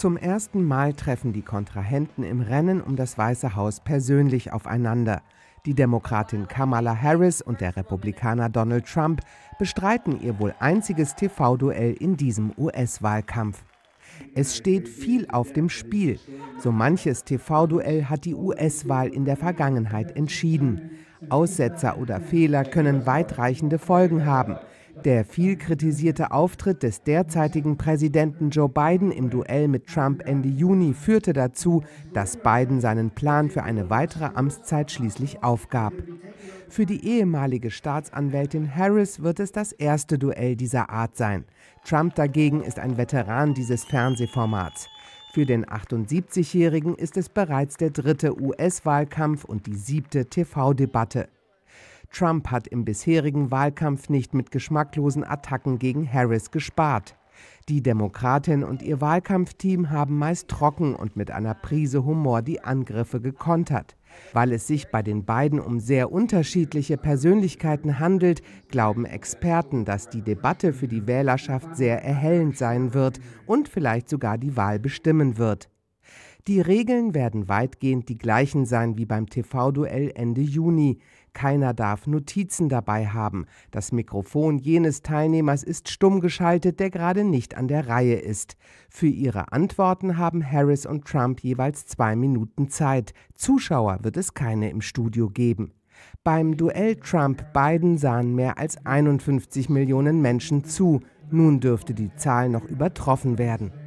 Zum ersten Mal treffen die Kontrahenten im Rennen um das Weiße Haus persönlich aufeinander. Die Demokratin Kamala Harris und der Republikaner Donald Trump bestreiten ihr wohl einziges TV-Duell in diesem US-Wahlkampf. Es steht viel auf dem Spiel. So manches TV-Duell hat die US-Wahl in der Vergangenheit entschieden. Aussetzer oder Fehler können weitreichende Folgen haben. Der viel kritisierte Auftritt des derzeitigen Präsidenten Joe Biden im Duell mit Trump Ende Juni führte dazu, dass Biden seinen Plan für eine weitere Amtszeit schließlich aufgab. Für die ehemalige Staatsanwältin Harris wird es das erste Duell dieser Art sein. Trump dagegen ist ein Veteran dieses Fernsehformats. Für den 78-Jährigen ist es bereits der dritte US-Wahlkampf und die siebte TV-Debatte. Trump hat im bisherigen Wahlkampf nicht mit geschmacklosen Attacken gegen Harris gespart. Die Demokratin und ihr Wahlkampfteam haben meist trocken und mit einer Prise Humor die Angriffe gekontert. Weil es sich bei den beiden um sehr unterschiedliche Persönlichkeiten handelt, glauben Experten, dass die Debatte für die Wählerschaft sehr erhellend sein wird und vielleicht sogar die Wahl bestimmen wird. Die Regeln werden weitgehend die gleichen sein wie beim TV-Duell Ende Juni. Keiner darf Notizen dabei haben. Das Mikrofon jenes Teilnehmers ist stumm geschaltet, der gerade nicht an der Reihe ist. Für ihre Antworten haben Harris und Trump jeweils zwei Minuten Zeit. Zuschauer wird es keine im Studio geben. Beim Duell Trump-Biden sahen mehr als 51 Millionen Menschen zu. Nun dürfte die Zahl noch übertroffen werden.